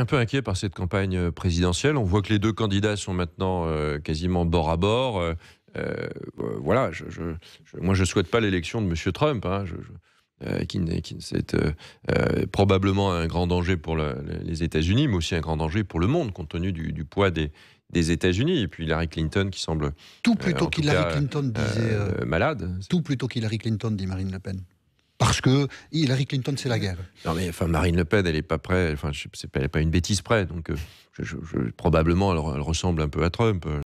un peu inquiet par cette campagne euh, présidentielle. On voit que les deux candidats sont maintenant euh, quasiment bord à bord. Euh, voilà, je, moi je ne souhaite pas l'élection de M. Trump. Hein. qui, c'est probablement un grand danger pour les États-Unis, mais aussi un grand danger pour le monde, compte tenu du, poids des, des États-Unis. Et puis Hillary Clinton qui semble. Tout plutôt qu'Hillary Clinton disait. malade. Tout plutôt qu'Hillary Clinton dit Marine Le Pen parce que Hillary Clinton, c'est la guerre. Non, mais enfin, Marine Le Pen, elle n'est pas prête, enfin, n'est pas, une bêtise prête. donc euh, probablement elle, ressemble un peu à Trump.